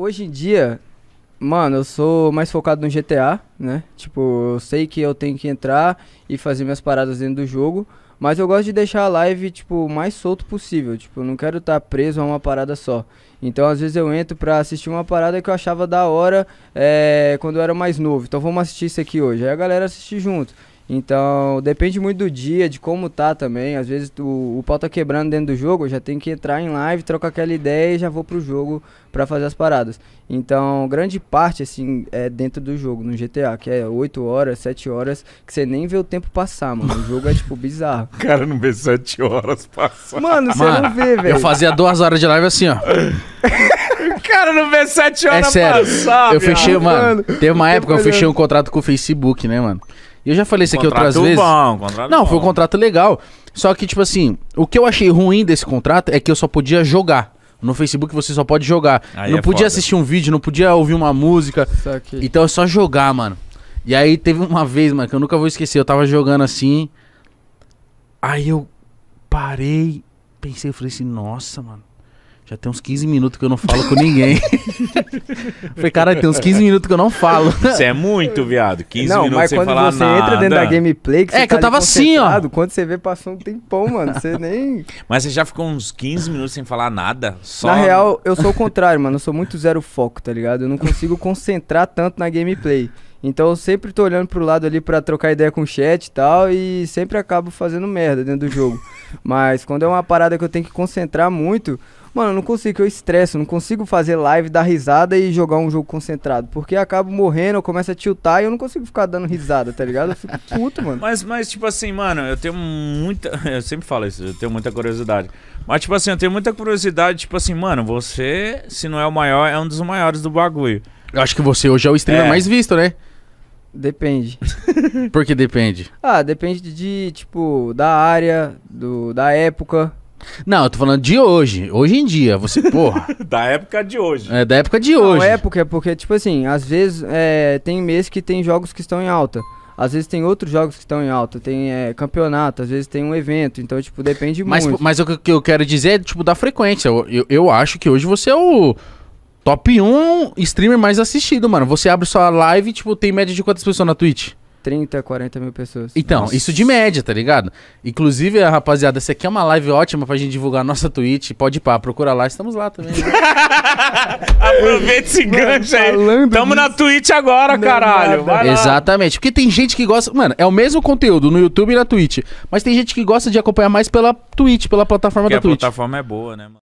Hoje em dia, mano, eu sou mais focado no GTA, né? Tipo, eu sei que eu tenho que entrar e fazer minhas paradas dentro do jogo. Mas eu gosto de deixar a live, tipo, o mais solto possível. Tipo, eu não quero estar tá preso a uma parada só. Então, às vezes, eu entro pra assistir uma parada que eu achava da hora é, quando eu era mais novo. Então, vamos assistir isso aqui hoje. Aí a galera assiste junto. Então, depende muito do dia, de como tá também. Às vezes tu, o pau tá quebrando dentro do jogo, eu já tenho que entrar em live, trocar aquela ideia e já vou pro jogo para fazer as paradas. Então, grande parte, assim, é dentro do jogo, no GTA, que é 8 horas, 7 horas, que você nem vê o tempo passar, mano. O jogo é, tipo, bizarro. O cara não vê 7 horas passar. Mano, você não vê, velho. Eu fazia 2 horas de live assim, ó. cara não vê 7 é horas é sério. passar, Eu fechei, mano. mano teve uma época eu fechei um contrato com o Facebook, né, mano? Eu já falei isso aqui contrato outras bom, vezes. Contrato não, bom. foi um contrato legal. Só que, tipo assim, o que eu achei ruim desse contrato é que eu só podia jogar. No Facebook você só pode jogar. Aí não é podia foda. assistir um vídeo, não podia ouvir uma música. Então é só jogar, mano. E aí teve uma vez, mano, que eu nunca vou esquecer. Eu tava jogando assim. Aí eu parei, pensei, eu falei assim, nossa, mano. Já tem uns 15 minutos que eu não falo com ninguém. Falei, cara, tem uns 15 minutos que eu não falo. Isso é muito, viado. 15 não, minutos sem falar nada. Mas quando você entra dentro da gameplay, que é, você É que tá eu tava assim, ó. Quando você vê, passou um tempão, mano. Você nem... Mas você já ficou uns 15 minutos sem falar nada? Só... Na real, eu sou o contrário, mano. Eu sou muito zero foco, tá ligado? Eu não consigo concentrar tanto na gameplay. Então eu sempre tô olhando pro lado ali para trocar ideia com o chat e tal, e sempre acabo fazendo merda dentro do jogo. Mas quando é uma parada que eu tenho que concentrar muito, mano, eu não consigo, eu estresso, não consigo fazer live, dar risada e jogar um jogo concentrado. Porque eu acabo morrendo, eu começo a tiltar e eu não consigo ficar dando risada, tá ligado? Eu fico puto, mano. Mas, mas tipo assim, mano, eu tenho muita. Eu sempre falo isso, eu tenho muita curiosidade. Mas, tipo assim, eu tenho muita curiosidade, tipo assim, mano, você, se não é o maior, é um dos maiores do bagulho. Eu acho que você hoje é o streamer é. mais visto, né? Depende. Por que depende? Ah, depende de, tipo, da área, do, da época. Não, eu tô falando de hoje. Hoje em dia, você, porra. da época de hoje. É, da época de hoje. Não, época é porque, tipo assim, às vezes é, tem mês que tem jogos que estão em alta. Às vezes tem outros jogos que estão em alta, tem é, campeonato, às vezes tem um evento, então, tipo, depende mas, muito. Mas o que eu quero dizer é, tipo, da frequência. Eu, eu, eu acho que hoje você é o Top 1 streamer mais assistido, mano. Você abre sua live, tipo, tem média de quantas pessoas na Twitch? 30, 40 mil pessoas. Então, nossa. isso de média, tá ligado? Inclusive, rapaziada, essa aqui é uma live ótima pra gente divulgar a nossa Twitch. Pode ir procura lá, estamos lá também. Né? Aproveita esse gancho aí. Tamo disso. na Twitch agora, Não é caralho. Exatamente. Porque tem gente que gosta. Mano, é o mesmo conteúdo no YouTube e na Twitch. Mas tem gente que gosta de acompanhar mais pela Twitch, pela plataforma porque da Twitch. A plataforma é boa, né, mano?